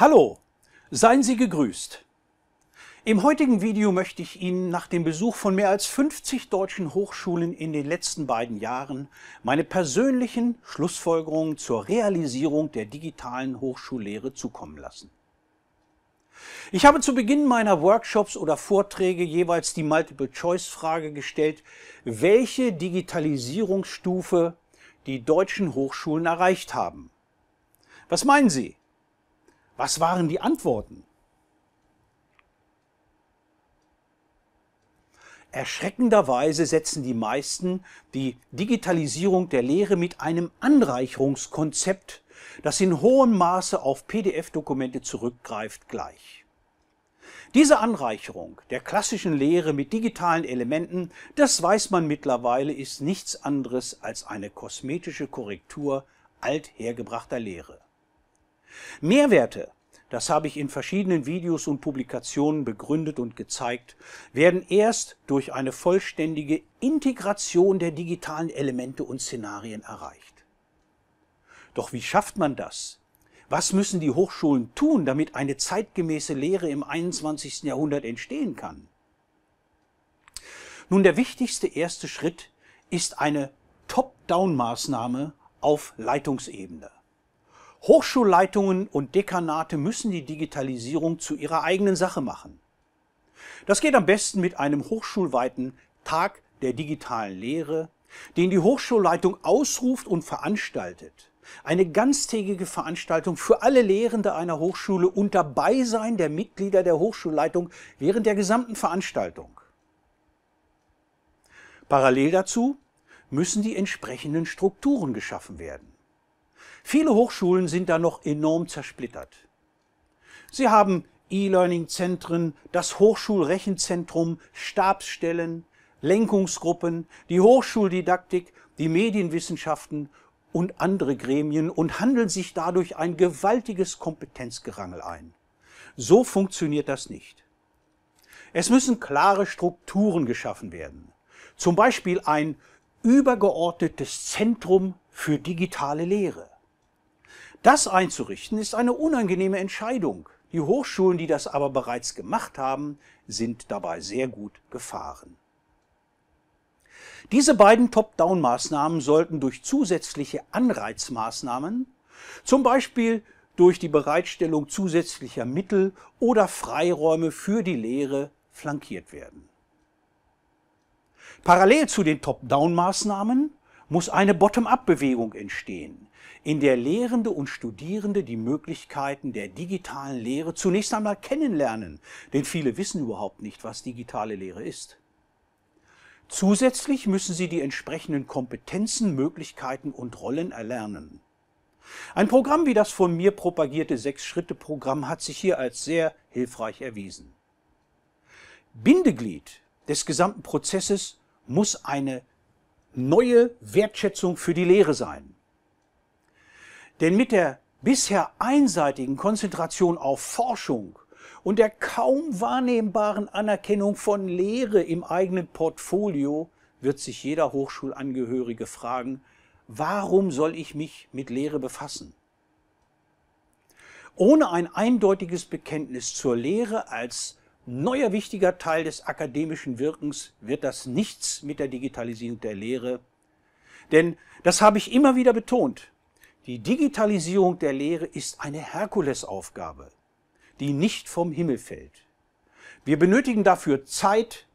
Hallo, seien Sie gegrüßt. Im heutigen Video möchte ich Ihnen nach dem Besuch von mehr als 50 deutschen Hochschulen in den letzten beiden Jahren meine persönlichen Schlussfolgerungen zur Realisierung der digitalen Hochschullehre zukommen lassen. Ich habe zu Beginn meiner Workshops oder Vorträge jeweils die Multiple-Choice-Frage gestellt, welche Digitalisierungsstufe die deutschen Hochschulen erreicht haben. Was meinen Sie? Was waren die Antworten? Erschreckenderweise setzen die meisten die Digitalisierung der Lehre mit einem Anreicherungskonzept, das in hohem Maße auf PDF-Dokumente zurückgreift, gleich. Diese Anreicherung der klassischen Lehre mit digitalen Elementen, das weiß man mittlerweile, ist nichts anderes als eine kosmetische Korrektur althergebrachter Lehre. Mehrwerte, das habe ich in verschiedenen Videos und Publikationen begründet und gezeigt, werden erst durch eine vollständige Integration der digitalen Elemente und Szenarien erreicht. Doch wie schafft man das? Was müssen die Hochschulen tun, damit eine zeitgemäße Lehre im 21. Jahrhundert entstehen kann? Nun, der wichtigste erste Schritt ist eine Top-Down-Maßnahme auf Leitungsebene. Hochschulleitungen und Dekanate müssen die Digitalisierung zu ihrer eigenen Sache machen. Das geht am besten mit einem hochschulweiten Tag der digitalen Lehre, den die Hochschulleitung ausruft und veranstaltet. Eine ganztägige Veranstaltung für alle Lehrende einer Hochschule unter Beisein der Mitglieder der Hochschulleitung während der gesamten Veranstaltung. Parallel dazu müssen die entsprechenden Strukturen geschaffen werden. Viele Hochschulen sind da noch enorm zersplittert. Sie haben E-Learning-Zentren, das Hochschulrechenzentrum, Stabsstellen, Lenkungsgruppen, die Hochschuldidaktik, die Medienwissenschaften und andere Gremien und handeln sich dadurch ein gewaltiges Kompetenzgerangel ein. So funktioniert das nicht. Es müssen klare Strukturen geschaffen werden. Zum Beispiel ein übergeordnetes Zentrum für digitale Lehre. Das einzurichten ist eine unangenehme Entscheidung. Die Hochschulen, die das aber bereits gemacht haben, sind dabei sehr gut gefahren. Diese beiden Top-Down-Maßnahmen sollten durch zusätzliche Anreizmaßnahmen, zum Beispiel durch die Bereitstellung zusätzlicher Mittel oder Freiräume für die Lehre, flankiert werden. Parallel zu den Top-Down-Maßnahmen muss eine Bottom-up-Bewegung entstehen, in der Lehrende und Studierende die Möglichkeiten der digitalen Lehre zunächst einmal kennenlernen, denn viele wissen überhaupt nicht, was digitale Lehre ist. Zusätzlich müssen sie die entsprechenden Kompetenzen, Möglichkeiten und Rollen erlernen. Ein Programm wie das von mir propagierte Sechs-Schritte-Programm hat sich hier als sehr hilfreich erwiesen. Bindeglied des gesamten Prozesses muss eine neue Wertschätzung für die Lehre sein. Denn mit der bisher einseitigen Konzentration auf Forschung und der kaum wahrnehmbaren Anerkennung von Lehre im eigenen Portfolio wird sich jeder Hochschulangehörige fragen, warum soll ich mich mit Lehre befassen? Ohne ein eindeutiges Bekenntnis zur Lehre als neuer wichtiger Teil des akademischen Wirkens wird das nichts mit der Digitalisierung der Lehre. Denn, das habe ich immer wieder betont, die Digitalisierung der Lehre ist eine Herkulesaufgabe, die nicht vom Himmel fällt. Wir benötigen dafür Zeit,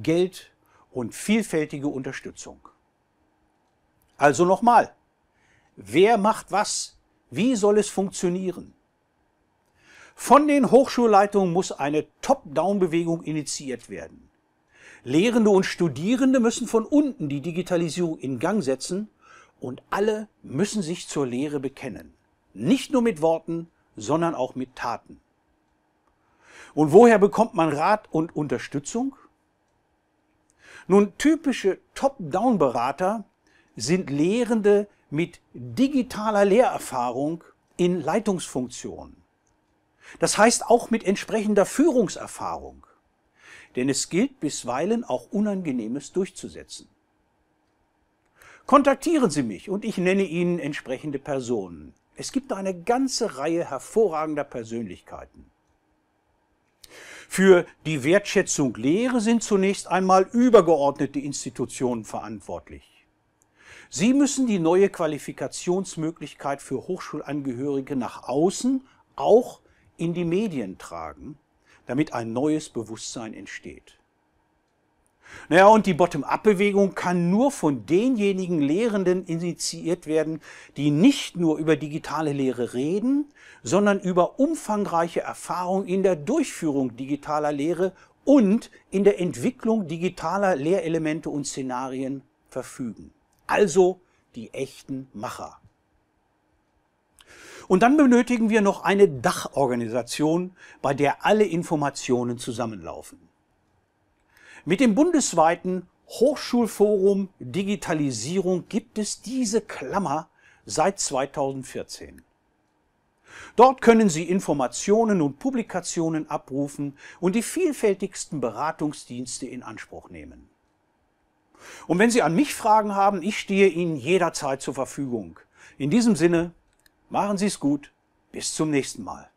Geld und vielfältige Unterstützung. Also nochmal, wer macht was? Wie soll es funktionieren? Von den Hochschulleitungen muss eine Top-Down-Bewegung initiiert werden. Lehrende und Studierende müssen von unten die Digitalisierung in Gang setzen und alle müssen sich zur Lehre bekennen, nicht nur mit Worten, sondern auch mit Taten. Und woher bekommt man Rat und Unterstützung? Nun, typische Top-Down-Berater sind Lehrende mit digitaler Lehrerfahrung in Leitungsfunktionen. Das heißt auch mit entsprechender Führungserfahrung. Denn es gilt bisweilen auch Unangenehmes durchzusetzen. Kontaktieren Sie mich und ich nenne Ihnen entsprechende Personen. Es gibt eine ganze Reihe hervorragender Persönlichkeiten. Für die Wertschätzung Lehre sind zunächst einmal übergeordnete Institutionen verantwortlich. Sie müssen die neue Qualifikationsmöglichkeit für Hochschulangehörige nach außen auch in die Medien tragen, damit ein neues Bewusstsein entsteht. Naja, und die Bottom-up-Bewegung kann nur von denjenigen Lehrenden initiiert werden, die nicht nur über digitale Lehre reden, sondern über umfangreiche Erfahrung in der Durchführung digitaler Lehre und in der Entwicklung digitaler Lehrelemente und Szenarien verfügen. Also die echten Macher. Und dann benötigen wir noch eine Dachorganisation, bei der alle Informationen zusammenlaufen. Mit dem bundesweiten Hochschulforum Digitalisierung gibt es diese Klammer seit 2014. Dort können Sie Informationen und Publikationen abrufen und die vielfältigsten Beratungsdienste in Anspruch nehmen. Und wenn Sie an mich Fragen haben, ich stehe Ihnen jederzeit zur Verfügung. In diesem Sinne, machen Sie es gut, bis zum nächsten Mal.